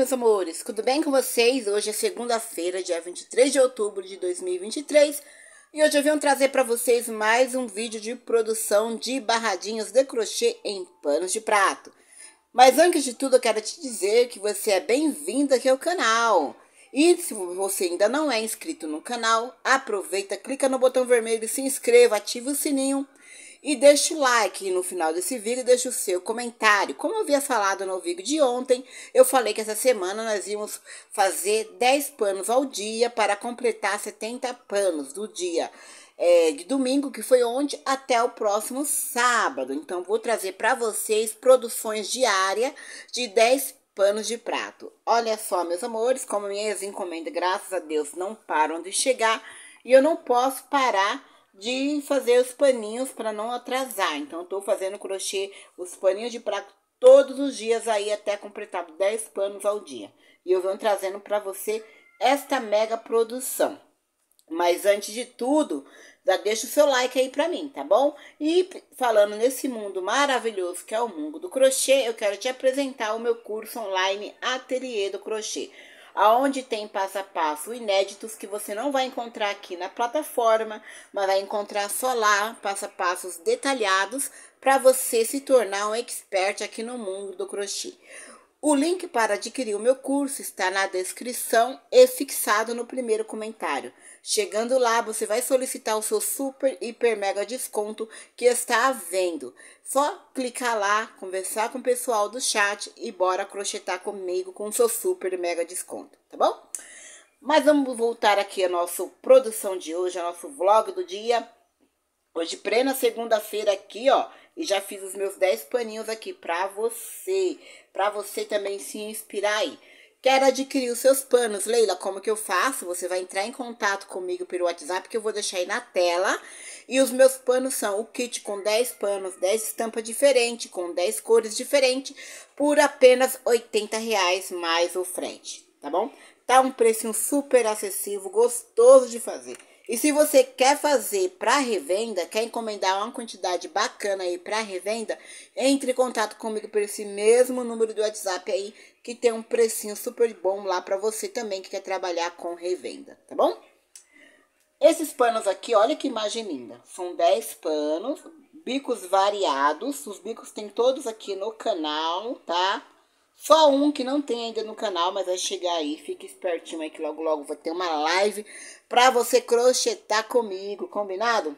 meus amores, tudo bem com vocês? Hoje é segunda-feira, dia 23 de outubro de 2023 e hoje eu vim trazer para vocês mais um vídeo de produção de barradinhos de crochê em panos de prato. Mas antes de tudo, eu quero te dizer que você é bem-vinda aqui ao canal. E se você ainda não é inscrito no canal, aproveita, clica no botão vermelho e se inscreva, ative o sininho e deixe o like no final desse vídeo, deixe o seu comentário. Como eu havia falado no vídeo de ontem, eu falei que essa semana nós íamos fazer 10 panos ao dia para completar 70 panos do dia é, de domingo, que foi ontem, até o próximo sábado. Então, vou trazer para vocês produções diárias de 10 panos de prato. Olha só, meus amores, como minhas encomendas, graças a Deus, não param de chegar. E eu não posso parar de fazer os paninhos para não atrasar. Então, estou fazendo crochê, os paninhos de prato todos os dias aí até completar 10 panos ao dia. E eu venho trazendo para você esta mega produção. Mas antes de tudo, já deixa o seu like aí para mim, tá bom? E falando nesse mundo maravilhoso que é o mundo do crochê, eu quero te apresentar o meu curso online Ateliê do Crochê aonde tem passo a passo inéditos que você não vai encontrar aqui na plataforma, mas vai encontrar só lá passo a passos detalhados para você se tornar um expert aqui no mundo do crochê. O link para adquirir o meu curso está na descrição e fixado no primeiro comentário. Chegando lá, você vai solicitar o seu super, hiper, mega desconto que está vendo. Só clicar lá, conversar com o pessoal do chat e bora crochetar comigo com o seu super, mega desconto, tá bom? Mas vamos voltar aqui à nossa produção de hoje, ao nosso vlog do dia. Hoje, plena segunda-feira aqui, ó. E já fiz os meus 10 paninhos aqui pra você. Pra você também se inspirar aí. Quero adquirir os seus panos. Leila, como que eu faço? Você vai entrar em contato comigo pelo WhatsApp que eu vou deixar aí na tela. E os meus panos são o kit com 10 panos, 10 estampas diferentes, com 10 cores diferentes, por apenas R$ reais mais o frete, tá bom? Tá um preço super acessível, gostoso de fazer. E se você quer fazer para revenda, quer encomendar uma quantidade bacana aí para revenda, entre em contato comigo por esse mesmo número do WhatsApp aí, que tem um precinho super bom lá para você também que quer trabalhar com revenda, tá bom? Esses panos aqui, olha que imagem linda. São 10 panos, bicos variados. Os bicos tem todos aqui no canal, tá? Só um que não tem ainda no canal, mas vai chegar aí. Fique espertinho aí que logo logo vai ter uma live pra você crochetar comigo, combinado?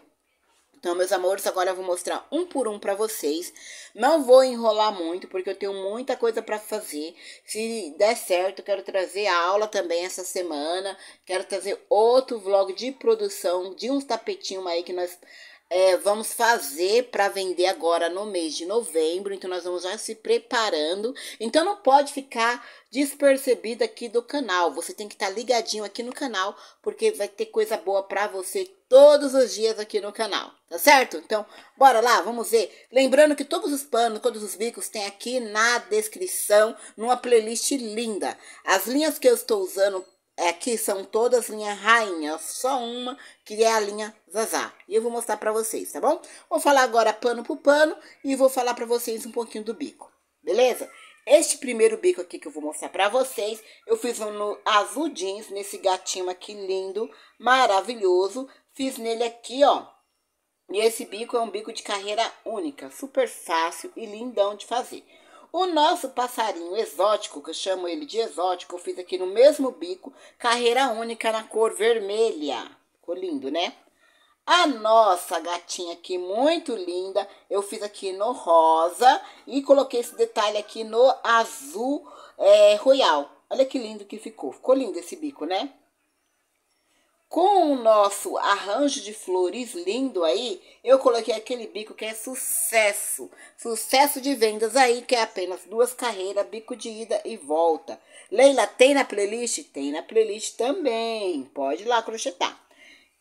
Então, meus amores, agora eu vou mostrar um por um para vocês. Não vou enrolar muito, porque eu tenho muita coisa para fazer. Se der certo, quero trazer a aula também essa semana. Quero trazer outro vlog de produção de uns tapetinhos aí que nós é, vamos fazer para vender agora no mês de novembro. Então, nós vamos já se preparando. Então, não pode ficar despercebido aqui do canal. Você tem que estar tá ligadinho aqui no canal, porque vai ter coisa boa para você todos os dias aqui no canal, tá certo? Então, bora lá, vamos ver. Lembrando que todos os panos, todos os bicos tem aqui na descrição, numa playlist linda. As linhas que eu estou usando é que são todas linha rainha, só uma que é a linha Zazá. E eu vou mostrar para vocês, tá bom? Vou falar agora pano por pano e vou falar para vocês um pouquinho do bico, beleza? Este primeiro bico aqui que eu vou mostrar para vocês, eu fiz um no azul jeans, nesse gatinho aqui lindo, maravilhoso. Fiz nele aqui, ó. E esse bico é um bico de carreira única, super fácil e lindão de fazer. O nosso passarinho exótico, que eu chamo ele de exótico, eu fiz aqui no mesmo bico, carreira única na cor vermelha. Ficou lindo, né? A nossa gatinha aqui, muito linda, eu fiz aqui no rosa e coloquei esse detalhe aqui no azul é, royal. Olha que lindo que ficou. Ficou lindo esse bico, né? Com o nosso arranjo de flores lindo aí, eu coloquei aquele bico que é sucesso. Sucesso de vendas aí, que é apenas duas carreiras, bico de ida e volta. Leila, tem na playlist? Tem na playlist também. Pode ir lá crochetar.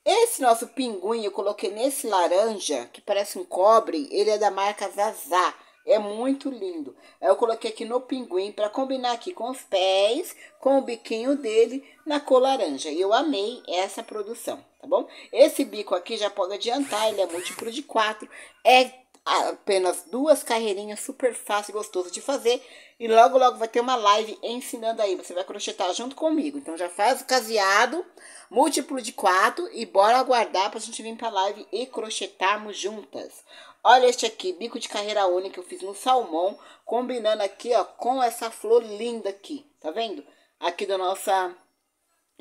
Esse nosso pinguim eu coloquei nesse laranja, que parece um cobre, ele é da marca Zazá. É muito lindo. Eu coloquei aqui no pinguim para combinar aqui com os pés, com o biquinho dele na cor laranja. E eu amei essa produção, tá bom? Esse bico aqui já pode adiantar, ele é múltiplo de quatro. É apenas duas carreirinhas super fácil e gostoso de fazer. E logo, logo vai ter uma live ensinando aí. Você vai crochetar junto comigo. Então já faz o caseado, múltiplo de quatro e bora aguardar pra gente vir pra live e crochetarmos juntas. Olha este aqui, bico de carreira única, que eu fiz no salmão, combinando aqui, ó, com essa flor linda aqui, tá vendo? Aqui da nossa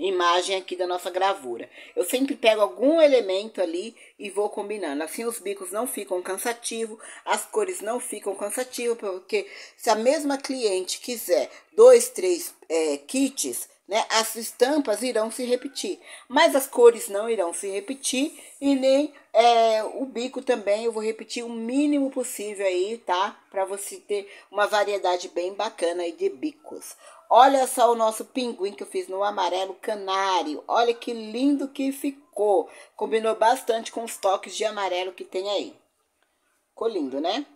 imagem aqui da nossa gravura. Eu sempre pego algum elemento ali e vou combinando. Assim os bicos não ficam cansativos, as cores não ficam cansativas, porque se a mesma cliente quiser dois, três é, kits, né, as estampas irão se repetir, mas as cores não irão se repetir e nem é, o bico também. Eu vou repetir o mínimo possível aí, tá? Para você ter uma variedade bem bacana aí de bicos. Olha só o nosso pinguim que eu fiz no amarelo canário. Olha que lindo que ficou. Combinou bastante com os toques de amarelo que tem aí. Ficou lindo, né?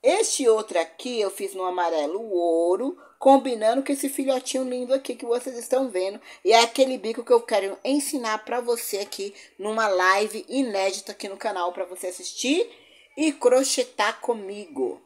Este outro aqui eu fiz no amarelo ouro, combinando com esse filhotinho lindo aqui que vocês estão vendo. E é aquele bico que eu quero ensinar para você aqui numa live inédita aqui no canal para você assistir e crochetar comigo.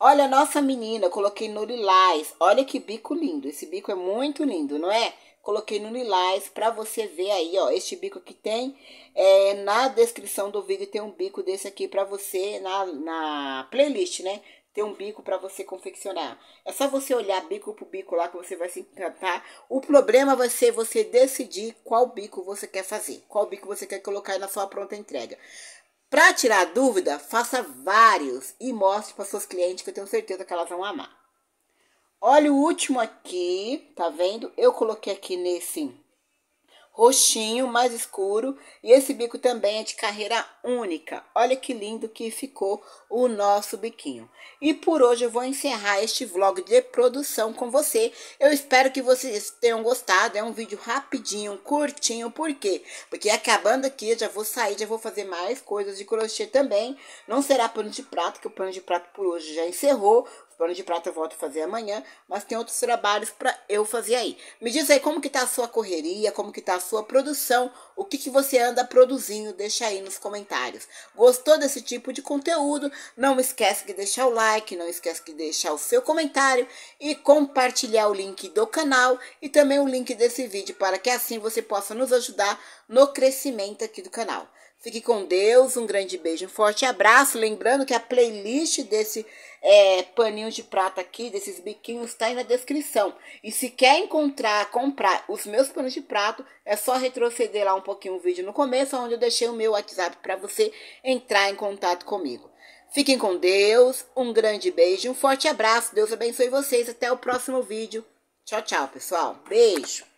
Olha nossa menina, coloquei no lilás. Olha que bico lindo. Esse bico é muito lindo, não é? Coloquei no lilás para você ver aí, ó. Este bico que tem é, na descrição do vídeo tem um bico desse aqui para você na, na playlist, né? Tem um bico para você confeccionar. É só você olhar bico por bico lá que você vai se encantar. O problema vai ser você decidir qual bico você quer fazer, qual bico você quer colocar na sua pronta entrega. Para tirar dúvida, faça vários e mostre para seus clientes que eu tenho certeza que elas vão amar. Olha o último aqui, tá vendo? Eu coloquei aqui nesse roxinho, mais escuro, e esse bico também é de carreira única. Olha que lindo que ficou o nosso biquinho. E por hoje eu vou encerrar este vlog de produção com você. Eu espero que vocês tenham gostado, é um vídeo rapidinho, curtinho, por quê? Porque acabando aqui, já vou sair, já vou fazer mais coisas de crochê também. Não será pano de prato, que o pano de prato por hoje já encerrou. Pano de prata eu volto a fazer amanhã, mas tem outros trabalhos para eu fazer aí. Me diz aí como que tá a sua correria, como que tá a sua produção, o que que você anda produzindo, deixa aí nos comentários. Gostou desse tipo de conteúdo? Não esquece de deixar o like, não esquece de deixar o seu comentário e compartilhar o link do canal e também o link desse vídeo para que assim você possa nos ajudar no crescimento aqui do canal. Fique com Deus, um grande beijo, um forte abraço. Lembrando que a playlist desse é, paninhos de prata aqui, desses biquinhos, está aí na descrição. E se quer encontrar, comprar os meus panos de prato, é só retroceder lá um pouquinho o vídeo no começo, onde eu deixei o meu WhatsApp para você entrar em contato comigo. Fiquem com Deus, um grande beijo, um forte abraço, Deus abençoe vocês, até o próximo vídeo. Tchau, tchau, pessoal. Beijo!